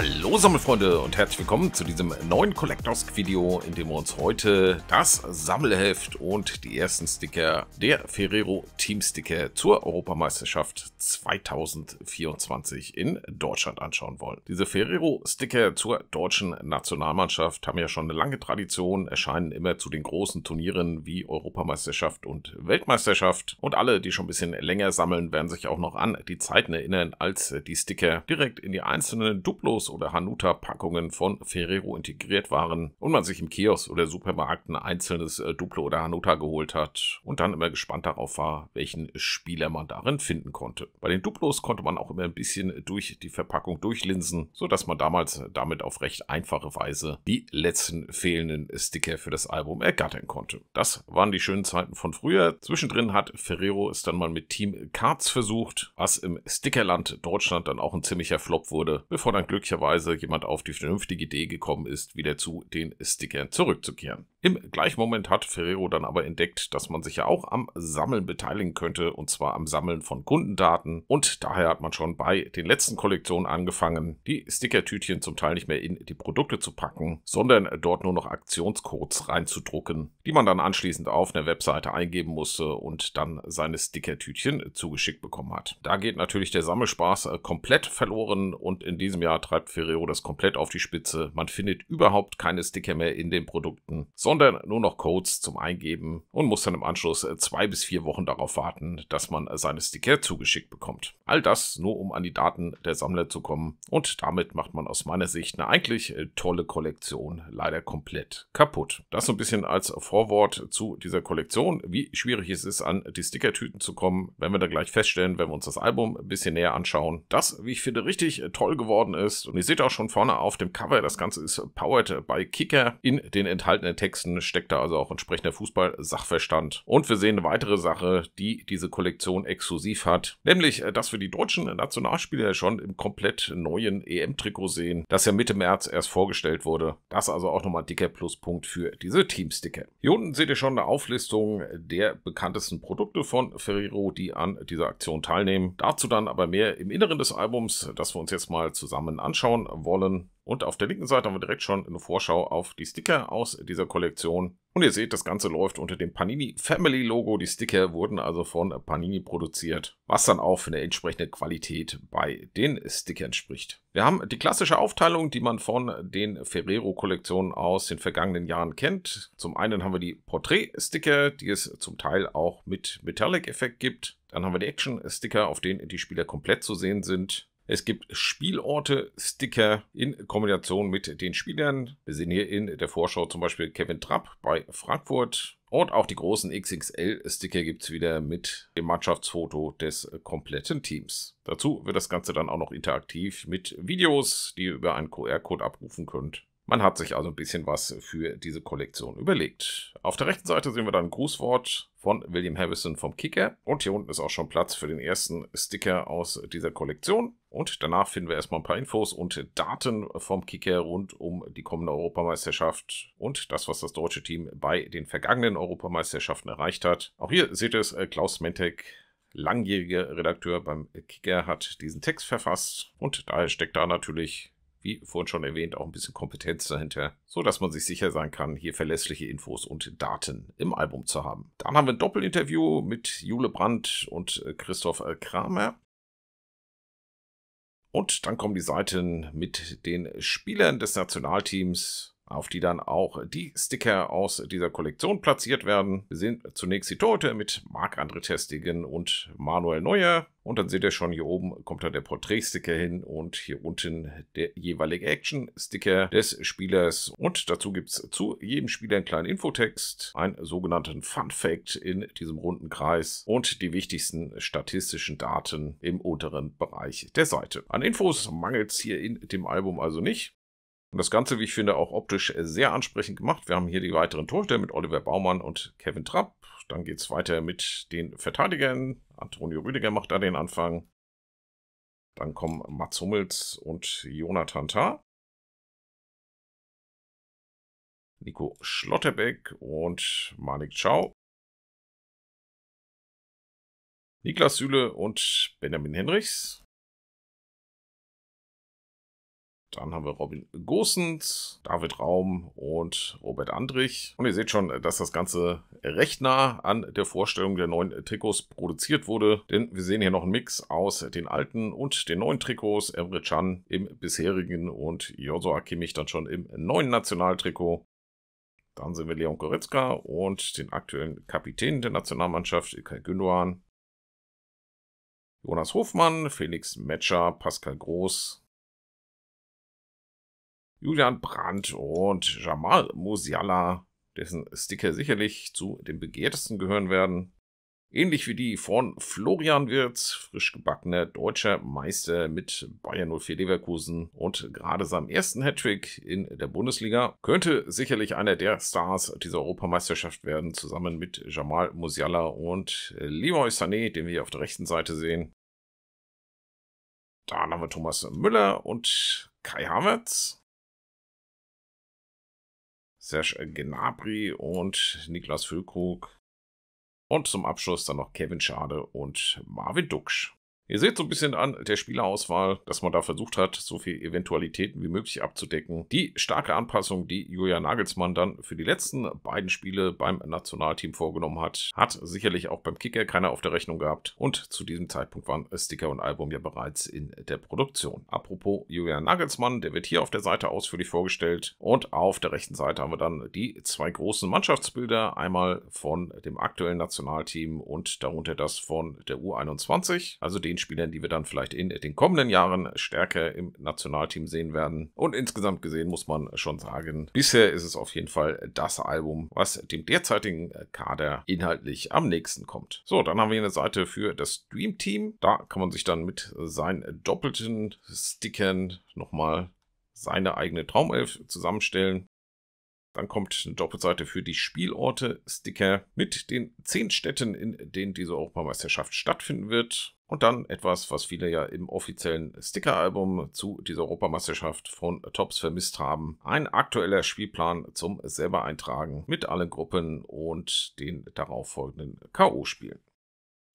Hallo Sammelfreunde und herzlich willkommen zu diesem neuen Collectors Video, in dem wir uns heute das Sammelheft und die ersten Sticker der Ferrero Team Sticker zur Europameisterschaft 2024 in Deutschland anschauen wollen. Diese Ferrero Sticker zur deutschen Nationalmannschaft haben ja schon eine lange Tradition, erscheinen immer zu den großen Turnieren wie Europameisterschaft und Weltmeisterschaft und alle, die schon ein bisschen länger sammeln, werden sich auch noch an die Zeiten erinnern, als die Sticker direkt in die einzelnen Duplos oder Hanuta-Packungen von Ferrero integriert waren und man sich im Kiosk oder Supermarkt ein einzelnes äh, Duplo oder Hanuta geholt hat und dann immer gespannt darauf war, welchen Spieler man darin finden konnte. Bei den Duplos konnte man auch immer ein bisschen durch die Verpackung durchlinsen, sodass man damals damit auf recht einfache Weise die letzten fehlenden Sticker für das Album ergattern konnte. Das waren die schönen Zeiten von früher. Zwischendrin hat Ferrero es dann mal mit Team Cards versucht, was im Stickerland Deutschland dann auch ein ziemlicher Flop wurde, bevor dann glücklicherweise möglicherweise jemand auf die vernünftige Idee gekommen ist, wieder zu den Stickern zurückzukehren. Im gleichen Moment hat Ferrero dann aber entdeckt, dass man sich ja auch am Sammeln beteiligen könnte, und zwar am Sammeln von Kundendaten. Und daher hat man schon bei den letzten Kollektionen angefangen, die Stickertütchen zum Teil nicht mehr in die Produkte zu packen, sondern dort nur noch Aktionscodes reinzudrucken, die man dann anschließend auf einer Webseite eingeben musste und dann seine Stickertütchen zugeschickt bekommen hat. Da geht natürlich der Sammelspaß äh, komplett verloren und in diesem Jahr treibt Ferrero das komplett auf die Spitze. Man findet überhaupt keine Sticker mehr in den Produkten, sondern nur noch Codes zum Eingeben und muss dann im Anschluss äh, zwei bis vier Wochen darauf warten, dass man äh, seine Sticker zugeschickt bekommt. All das nur, um an die Daten der Sammler zu kommen und damit macht man aus meiner Sicht eine eigentlich äh, tolle Kollektion leider komplett kaputt. Das so ein bisschen als Vorwort zu dieser Kollektion, wie schwierig es ist, an die Stickertüten zu kommen, wenn wir da gleich feststellen, wenn wir uns das Album ein bisschen näher anschauen. Das, wie ich finde, richtig toll geworden ist und ihr seht auch schon vorne auf dem Cover, das Ganze ist powered by Kicker in den enthaltenen Text Jackson steckt da also auch entsprechender Fußball-Sachverstand. Und wir sehen eine weitere Sache, die diese Kollektion exklusiv hat, nämlich, äh, dass wir die deutschen Nationalspieler schon im komplett neuen EM-Trikot sehen, das ja Mitte März erst vorgestellt wurde. Das also auch nochmal ein dicker Pluspunkt für diese Teamsticker. Hier unten seht ihr schon eine Auflistung der bekanntesten Produkte von Ferrero, die an dieser Aktion teilnehmen. Dazu dann aber mehr im Inneren des Albums, das wir uns jetzt mal zusammen anschauen wollen. Und auf der linken Seite haben wir direkt schon eine Vorschau auf die Sticker aus dieser Kollektion. Und ihr seht, das Ganze läuft unter dem Panini Family Logo. Die Sticker wurden also von Panini produziert, was dann auch für eine entsprechende Qualität bei den Stickern spricht. Wir haben die klassische Aufteilung, die man von den Ferrero-Kollektionen aus den vergangenen Jahren kennt. Zum einen haben wir die Portrait-Sticker, die es zum Teil auch mit Metallic-Effekt gibt. Dann haben wir die Action-Sticker, auf denen die Spieler komplett zu sehen sind. Es gibt Spielorte, Sticker in Kombination mit den Spielern. Wir sehen hier in der Vorschau zum Beispiel Kevin Trapp bei Frankfurt. Und auch die großen XXL-Sticker gibt es wieder mit dem Mannschaftsfoto des kompletten Teams. Dazu wird das Ganze dann auch noch interaktiv mit Videos, die ihr über einen QR-Code abrufen könnt. Man hat sich also ein bisschen was für diese Kollektion überlegt. Auf der rechten Seite sehen wir dann ein Grußwort von William Harrison vom Kicker. Und hier unten ist auch schon Platz für den ersten Sticker aus dieser Kollektion. Und danach finden wir erstmal ein paar Infos und Daten vom Kicker rund um die kommende Europameisterschaft und das, was das deutsche Team bei den vergangenen Europameisterschaften erreicht hat. Auch hier seht ihr es, äh, Klaus Mentek langjähriger Redakteur beim Kicker hat diesen Text verfasst und daher steckt da natürlich wie vorhin schon erwähnt, auch ein bisschen Kompetenz dahinter, so dass man sich sicher sein kann, hier verlässliche Infos und Daten im Album zu haben. Dann haben wir ein Doppelinterview mit Jule Brandt und äh, Christoph äh, Kramer. Und dann kommen die Seiten mit den Spielern des Nationalteams auf die dann auch die Sticker aus dieser Kollektion platziert werden. Wir sehen zunächst die Torhüter mit Marc-André Testigen und Manuel Neuer. Und dann seht ihr schon, hier oben kommt dann der Porträtsticker hin und hier unten der jeweilige Action-Sticker des Spielers. Und dazu gibt es zu jedem Spieler einen kleinen Infotext, einen sogenannten Fun-Fact in diesem runden Kreis und die wichtigsten statistischen Daten im unteren Bereich der Seite. An Infos mangelt es hier in dem Album also nicht. Und das Ganze, wie ich finde, auch optisch äh, sehr ansprechend gemacht. Wir haben hier die weiteren Torhüter mit Oliver Baumann und Kevin Trapp. Dann geht es weiter mit den Verteidigern. Antonio Rüdiger macht da den Anfang. Dann kommen Mats Hummels und Jonathan Tah. Nico Schlotterbeck und Manik Chau. Niklas Süle und Benjamin Henrichs. Dann haben wir Robin Gosens, David Raum und Robert Andrich. Und ihr seht schon, dass das Ganze recht nah an der Vorstellung der neuen Trikots produziert wurde. Denn wir sehen hier noch einen Mix aus den alten und den neuen Trikots. Emre Can im bisherigen und Josua Kimmich dann schon im neuen Nationaltrikot. Dann sehen wir Leon Goretzka und den aktuellen Kapitän der Nationalmannschaft, Kai Gündogan. Jonas Hofmann, Felix Metscher, Pascal Groß, Julian Brandt und Jamal Musiala, dessen Sticker sicherlich zu den begehrtesten gehören werden. Ähnlich wie die von Florian Wirtz, frisch gebackener deutscher Meister mit Bayern 04 Leverkusen und gerade seinem ersten Hattrick in der Bundesliga, könnte sicherlich einer der Stars dieser Europameisterschaft werden, zusammen mit Jamal Musiala und Leroy Sané, den wir hier auf der rechten Seite sehen. Dann haben wir Thomas Müller und Kai Havertz. Serge Gnabry und Niklas Füllkrug. Und zum Abschluss dann noch Kevin Schade und Marvin Duksch. Ihr seht so ein bisschen an der Spielerauswahl, dass man da versucht hat, so viele Eventualitäten wie möglich abzudecken. Die starke Anpassung, die Julia Nagelsmann dann für die letzten beiden Spiele beim Nationalteam vorgenommen hat, hat sicherlich auch beim Kicker keiner auf der Rechnung gehabt. Und zu diesem Zeitpunkt waren Sticker und Album ja bereits in der Produktion. Apropos Julia Nagelsmann, der wird hier auf der Seite ausführlich vorgestellt. Und auf der rechten Seite haben wir dann die zwei großen Mannschaftsbilder. Einmal von dem aktuellen Nationalteam und darunter das von der U21, also den den Spielern, die wir dann vielleicht in den kommenden Jahren stärker im Nationalteam sehen werden. Und insgesamt gesehen muss man schon sagen, bisher ist es auf jeden Fall das Album, was dem derzeitigen Kader inhaltlich am nächsten kommt. So, dann haben wir eine Seite für das Dream Team. Da kann man sich dann mit seinen doppelten Stickern nochmal seine eigene Traumelf zusammenstellen. Dann kommt eine Doppelseite für die Spielorte-Sticker mit den zehn Städten, in denen diese Europameisterschaft stattfinden wird. Und dann etwas, was viele ja im offiziellen Stickeralbum zu dieser Europameisterschaft von Tops vermisst haben. Ein aktueller Spielplan zum selber eintragen mit allen Gruppen und den darauffolgenden K.O.-Spielen.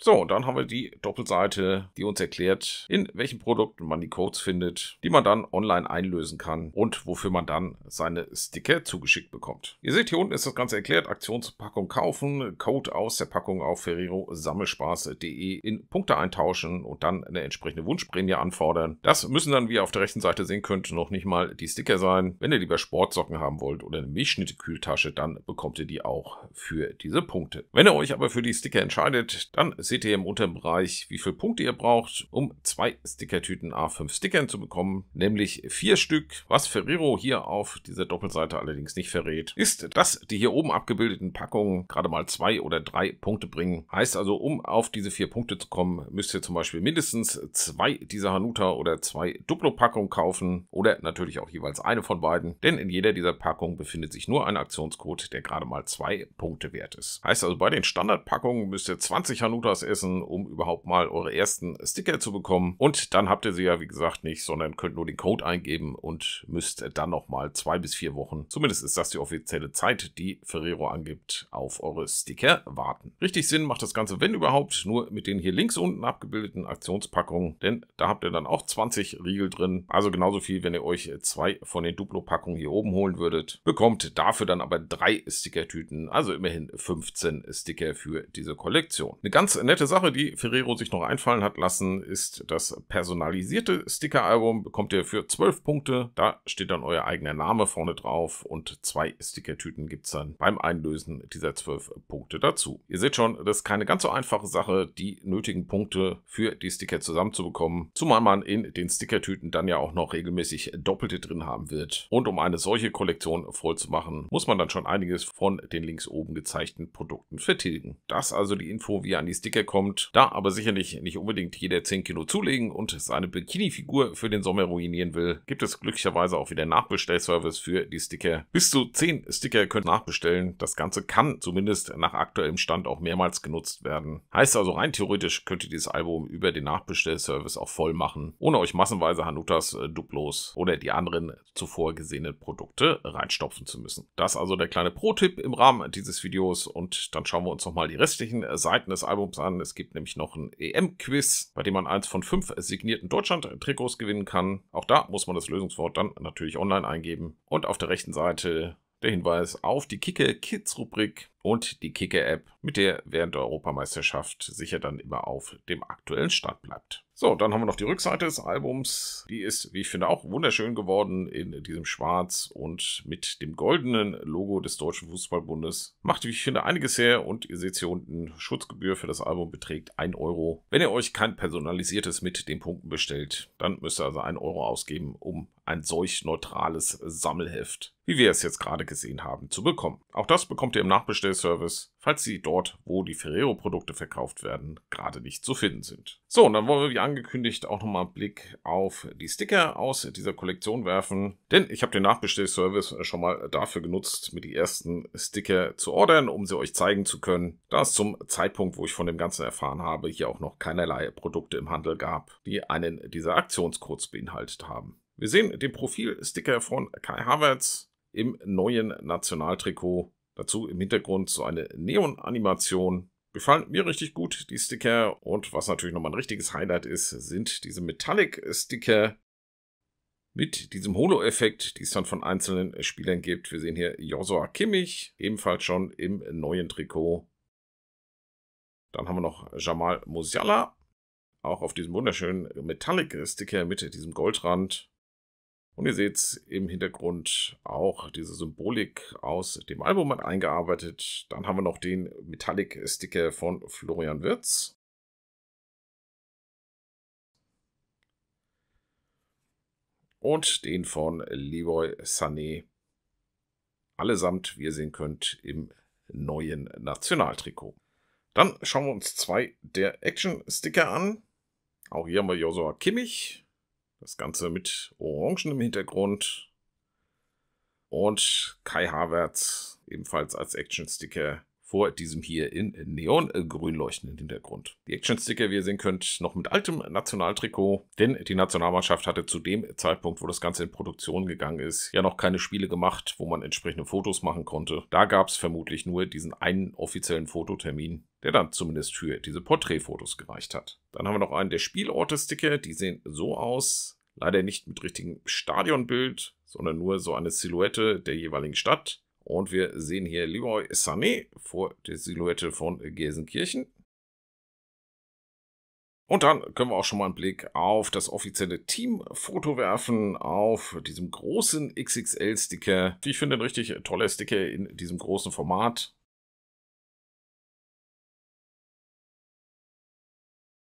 So, und dann haben wir die Doppelseite, die uns erklärt, in welchen Produkten man die Codes findet, die man dann online einlösen kann und wofür man dann seine Sticker zugeschickt bekommt. Ihr seht, hier unten ist das Ganze erklärt. Aktionspackung kaufen, Code aus der Packung auf ferrero-sammelspaß.de in Punkte eintauschen und dann eine entsprechende Wunschprämie anfordern. Das müssen dann, wie ihr auf der rechten Seite sehen könnt, noch nicht mal die Sticker sein. Wenn ihr lieber Sportsocken haben wollt oder eine Milchschnittkühltasche, dann bekommt ihr die auch für diese Punkte. Wenn ihr euch aber für die Sticker entscheidet, dann seht ihr im unteren Bereich, wie viele Punkte ihr braucht, um zwei Stickertüten A5 Stickern zu bekommen, nämlich vier Stück. Was Ferrero hier auf dieser Doppelseite allerdings nicht verrät, ist, dass die hier oben abgebildeten Packungen gerade mal zwei oder drei Punkte bringen. Heißt also, um auf diese vier Punkte zu kommen, müsst ihr zum Beispiel mindestens zwei dieser Hanuta oder zwei Duplo-Packungen kaufen oder natürlich auch jeweils eine von beiden, denn in jeder dieser Packungen befindet sich nur ein Aktionscode, der gerade mal zwei Punkte wert ist. Heißt also, bei den Standardpackungen müsst ihr 20 Hanuta was essen, um überhaupt mal eure ersten Sticker zu bekommen. Und dann habt ihr sie ja, wie gesagt, nicht, sondern könnt nur den Code eingeben und müsst dann nochmal zwei bis vier Wochen, zumindest ist das die offizielle Zeit, die Ferrero angibt, auf eure Sticker warten. Richtig Sinn macht das Ganze, wenn überhaupt, nur mit den hier links unten abgebildeten Aktionspackungen, denn da habt ihr dann auch 20 Riegel drin. Also genauso viel, wenn ihr euch zwei von den Duplo-Packungen hier oben holen würdet. Bekommt dafür dann aber drei Stickertüten, also immerhin 15 Sticker für diese Kollektion. Eine ganz nette Sache, die Ferrero sich noch einfallen hat lassen, ist das personalisierte Stickeralbum. Bekommt ihr für 12 Punkte. Da steht dann euer eigener Name vorne drauf und zwei Stickertüten gibt es dann beim Einlösen dieser 12 Punkte dazu. Ihr seht schon, das ist keine ganz so einfache Sache, die nötigen Punkte für die Sticker zusammenzubekommen. Zumal man in den Stickertüten dann ja auch noch regelmäßig Doppelte drin haben wird. Und um eine solche Kollektion voll zu machen, muss man dann schon einiges von den links oben gezeigten Produkten vertilgen. Das also die Info, wie ihr an die Sticker Ecke kommt, da aber sicherlich nicht unbedingt jeder 10 Kilo zulegen und seine Bikini-Figur für den Sommer ruinieren will, gibt es glücklicherweise auch wieder Nachbestellservice für die Sticker. Bis zu 10 Sticker könnt ihr nachbestellen. Das Ganze kann zumindest nach aktuellem Stand auch mehrmals genutzt werden. Heißt also rein theoretisch könnt ihr dieses Album über den Nachbestellservice auch voll machen, ohne euch massenweise Hanutas äh, Duplos oder die anderen zuvor gesehenen Produkte reinstopfen zu müssen. Das also der kleine Pro-Tipp im Rahmen dieses Videos und dann schauen wir uns nochmal die restlichen äh, Seiten des Albums an an. Es gibt nämlich noch ein EM-Quiz, bei dem man eins von fünf signierten Deutschland-Trikots gewinnen kann. Auch da muss man das Lösungswort dann natürlich online eingeben. Und auf der rechten Seite der Hinweis auf die Kicke Kids Rubrik und die Kicker-App, mit der während der Europameisterschaft sicher dann immer auf dem aktuellen Stand bleibt. So, dann haben wir noch die Rückseite des Albums. Die ist, wie ich finde, auch wunderschön geworden in diesem Schwarz und mit dem goldenen Logo des Deutschen Fußballbundes. Macht, wie ich finde, einiges her und ihr seht hier unten, Schutzgebühr für das Album beträgt 1 Euro. Wenn ihr euch kein personalisiertes mit den Punkten bestellt, dann müsst ihr also 1 Euro ausgeben, um ein solch neutrales Sammelheft, wie wir es jetzt gerade gesehen haben, zu bekommen. Auch das bekommt ihr im Nachbestell Service, falls sie dort, wo die Ferrero-Produkte verkauft werden, gerade nicht zu finden sind. So, und dann wollen wir wie angekündigt auch nochmal einen Blick auf die Sticker aus dieser Kollektion werfen, denn ich habe den Nachbestellservice schon mal dafür genutzt, mir die ersten Sticker zu ordern, um sie euch zeigen zu können, da es zum Zeitpunkt, wo ich von dem Ganzen erfahren habe, hier auch noch keinerlei Produkte im Handel gab, die einen dieser Aktionscodes beinhaltet haben. Wir sehen den Profil-Sticker von Kai Havertz im neuen Nationaltrikot Dazu im Hintergrund so eine Neon-Animation. Gefallen mir richtig gut, die Sticker. Und was natürlich nochmal ein richtiges Highlight ist, sind diese Metallic-Sticker mit diesem Holo-Effekt, die es dann von einzelnen Spielern gibt. Wir sehen hier Josua Kimmich, ebenfalls schon im neuen Trikot. Dann haben wir noch Jamal Musiala, auch auf diesem wunderschönen Metallic-Sticker mit diesem Goldrand. Und ihr seht im Hintergrund auch diese Symbolik aus dem Album hat eingearbeitet. Dann haben wir noch den Metallic Sticker von Florian Wirz. Und den von Leroy Sané. Allesamt, wie ihr sehen könnt, im neuen Nationaltrikot. Dann schauen wir uns zwei der Action-Sticker an. Auch hier haben wir Josua Kimmich das Ganze mit Orangen im Hintergrund. Und Kai Havertz ebenfalls als Action-Sticker vor diesem hier in Neon äh, grün leuchtenden Hintergrund. Die Action-Sticker, wie ihr sehen könnt, noch mit altem Nationaltrikot, denn die Nationalmannschaft hatte zu dem Zeitpunkt, wo das Ganze in Produktion gegangen ist, ja noch keine Spiele gemacht, wo man entsprechende Fotos machen konnte. Da gab es vermutlich nur diesen einen offiziellen Fototermin, der dann zumindest für diese Porträtfotos gereicht hat. Dann haben wir noch einen der Spielorte-Sticker, die sehen so aus. Leider nicht mit richtigem Stadionbild, sondern nur so eine Silhouette der jeweiligen Stadt. Und wir sehen hier Leroy Sané vor der Silhouette von Gelsenkirchen. Und dann können wir auch schon mal einen Blick auf das offizielle Teamfoto werfen, auf diesem großen XXL-Sticker. Ich finde ein richtig toller Sticker in diesem großen Format.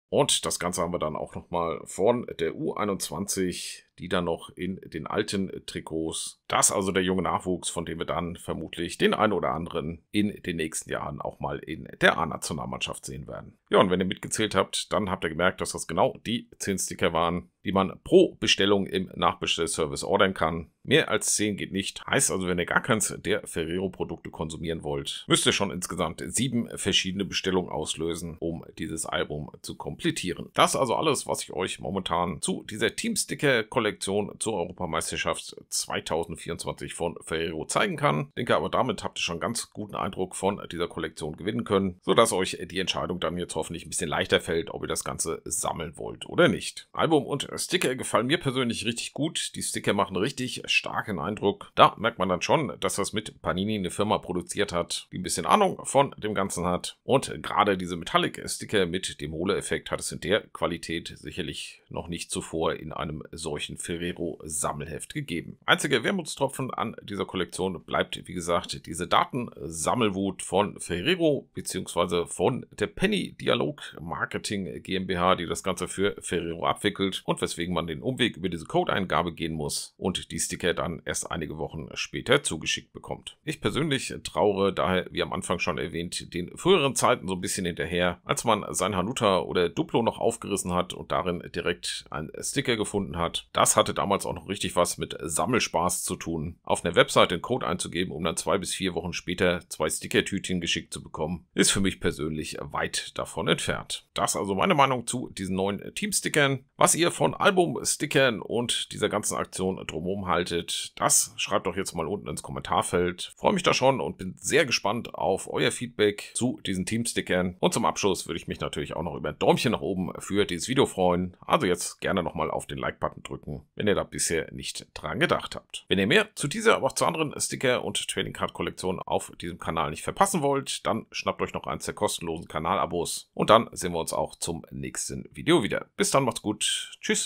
Und das Ganze haben wir dann auch nochmal von der U21 die dann noch in den alten Trikots. Das also der junge Nachwuchs, von dem wir dann vermutlich den einen oder anderen in den nächsten Jahren auch mal in der A-Nationalmannschaft sehen werden. Ja, und wenn ihr mitgezählt habt, dann habt ihr gemerkt, dass das genau die 10 Sticker waren, die man pro Bestellung im Nachbestellservice ordern kann. Mehr als 10 geht nicht. Heißt also, wenn ihr gar keins der Ferrero-Produkte konsumieren wollt, müsst ihr schon insgesamt sieben verschiedene Bestellungen auslösen, um dieses Album zu komplettieren. Das ist also alles, was ich euch momentan zu dieser Teamsticker-Kollektion zur Europameisterschaft 2024 von Ferrero zeigen kann. Ich denke aber, damit habt ihr schon ganz guten Eindruck von dieser Kollektion gewinnen können, sodass euch die Entscheidung dann jetzt hoffentlich ein bisschen leichter fällt, ob ihr das Ganze sammeln wollt oder nicht. Album und Sticker gefallen mir persönlich richtig gut. Die Sticker machen richtig starken Eindruck. Da merkt man dann schon, dass das mit Panini eine Firma produziert hat, die ein bisschen Ahnung von dem Ganzen hat. Und gerade diese Metallic-Sticker mit dem Hohle-Effekt hat es in der Qualität sicherlich noch nicht zuvor in einem solchen Ferrero-Sammelheft gegeben. Einziger Wermutstropfen an dieser Kollektion bleibt, wie gesagt, diese Datensammelwut von Ferrero bzw. von der Penny Dialog Marketing GmbH, die das Ganze für Ferrero abwickelt und weswegen man den Umweg über diese Code-Eingabe gehen muss und die Sticker dann erst einige Wochen später zugeschickt bekommt. Ich persönlich traure daher, wie am Anfang schon erwähnt, den früheren Zeiten so ein bisschen hinterher, als man sein Hanuta oder Duplo noch aufgerissen hat und darin direkt einen Sticker gefunden hat. Das hatte damals auch noch richtig was mit Sammelspaß zu tun. Auf einer Website den Code einzugeben, um dann zwei bis vier Wochen später zwei Stickertütchen geschickt zu bekommen, ist für mich persönlich weit davon entfernt. Das also meine Meinung zu diesen neuen Team-Stickern. Was ihr von Albumstickern und dieser ganzen Aktion drumherum haltet, das schreibt doch jetzt mal unten ins Kommentarfeld. Freue mich da schon und bin sehr gespannt auf euer Feedback zu diesen Teamstickern. Und zum Abschluss würde ich mich natürlich auch noch über ein Däumchen nach oben für dieses Video freuen. Also jetzt gerne nochmal auf den Like-Button drücken, wenn ihr da bisher nicht dran gedacht habt. Wenn ihr mehr zu dieser, aber auch zu anderen Sticker- und Trading Card-Kollektionen auf diesem Kanal nicht verpassen wollt, dann schnappt euch noch eins der kostenlosen Kanalabos. Und dann sehen wir uns auch zum nächsten Video wieder. Bis dann, macht's gut. Tschüss.